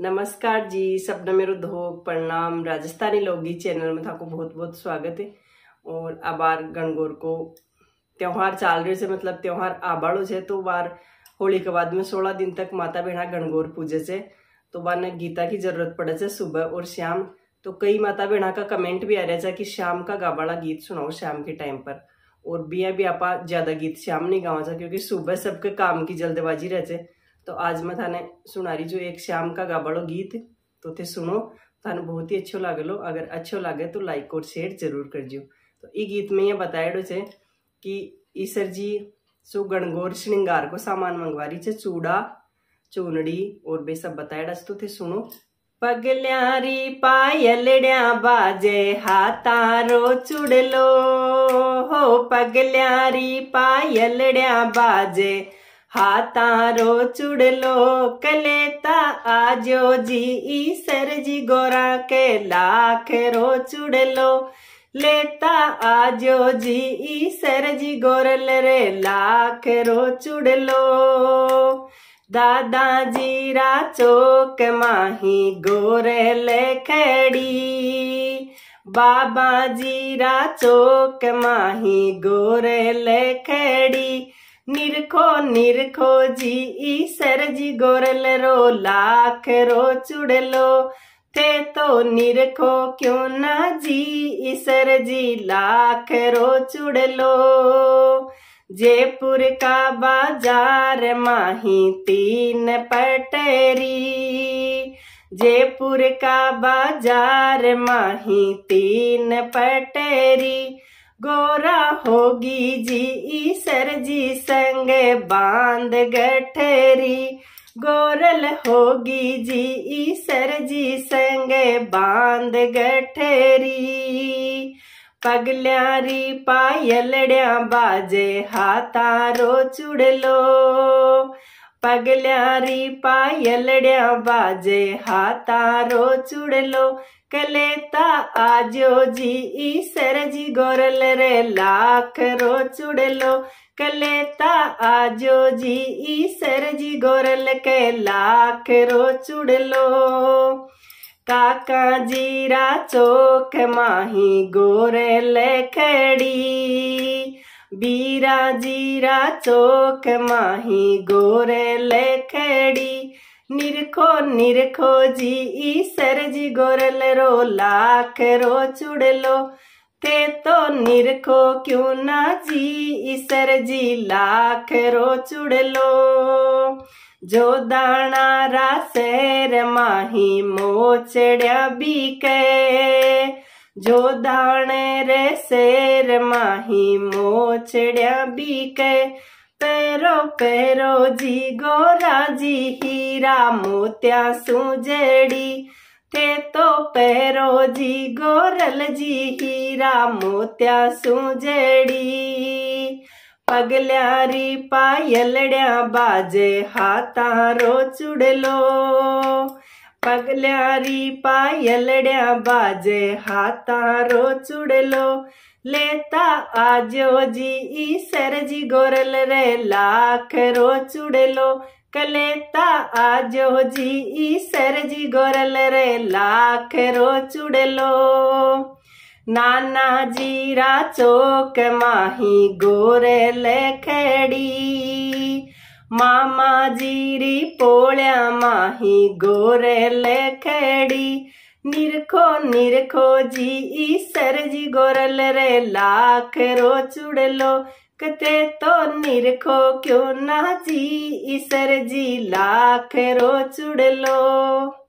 नमस्कार जी सपना मेरे धोक प्रणाम राजस्थानी लोकगीत चैनल में आपको बहुत बहुत स्वागत है और आबार गणगौर को त्यौहार चाल रहे से मतलब त्यौहार आबाड़ो से तो बार होली के बाद में सोलह दिन तक माता बहना गणगौर पूजे से तो बार ने गीता की जरूरत पड़े से सुबह और शाम तो कई माता बहना का कमेंट भी आ रहा था कि शाम का गाबाड़ा गीत सुनाओ शाम के टाइम पर और बिया भी आप ज्यादा गीत शाम नहीं गावा क्योंकि सुबह सबके काम की जल्दबाजी रहते तो आज मैं थाने सुना रही जो एक श्याम का गाबड़ो गीत तो थे सुनो थाने बहुत ही अच्छो लो अगर अच्छो लगे तो लाइक और शेयर जरूर कर जो तो ये गीत में ये बताएडो छे कि ईसर जी सो गणगौर श्रृंगार को सामान मंगवारी छे चूड़ा चूनड़ी और बे सब बताएडा तो थे सुनो पगल्यारी पायलड्या बाजे हातारो चुड़लो हो पगल्यारी पायलड्या बाजे हाथारो लो कलेता आजो जी ईसर जी गोरा के लाख रो लो लेता आजो जी ईसर जी गोरल रे लाख रो लो दादा जीरा चौक माही गोरल खड़ी बाबा जीरा चौक माही गोरल खड़ी निरखो निरखो जी ईसर जी गोरल रो लाख रो चुड़लो थे तो निरखो क्यों ना जी ईसर जी लाख रो चुड़लो जयपुर का बाजार माही तीन पटेरी जयपुर का बाजार माही तीन पटेरी गोरा होगी जी ईसर जी संग बांध गठरी गोरल होगी जी ईसर जी संग बांध गठेरी पगल्यारी पायलड़ा बाजे हाथारो चुड़लो पगल्यारी पायलड़ा बाजे हाथारो चुड़लो कलेता आजो जी ईसर जी गोरल रे लाख रो चुड़लो कलेता आजो जी ईसर जी गोरल के लाख रो चुड़लो काका जीरा चोक माही गोरल खड़ी बीरा जीरा चोक माही गोरल खड़ी निरखो निरखो जी ईसर जी गोरल रो लाख रो चुड़लो ते तो निरखो क्यों ना जी ईसर जी लाख रो चुड़लो जो दाना रासेर माही मोचड़िया बीके जो दाने रे शेर माही मोचड़िया बीके पेरो पैरो जी जी हीरा मोतिया सुजड़ी थे तो पेरो जी गोरल जी हीरा मोतिया सुजड़ी पगल्यारी पायलड्या बाजे हाथारो चुड़लो पगल्यारी पायलड्या बाजे हाथारो चुड़लो लेता आजो जी सर जी गोरल रे लाख रो चुड़ेलो कलेता आजो जी सर जी गोरल रे लाखरो रो चुड़ेलो नाना जीरा चौक माही गोरल खेड़ी मामा जीरी पोल्या माही गोरल खेड़ी निरखो निरखो जी सर जी गोरल रे लाख रो चुड़लो कते तो निरखो क्यों ना जी सर जी लाख रो चुड़लो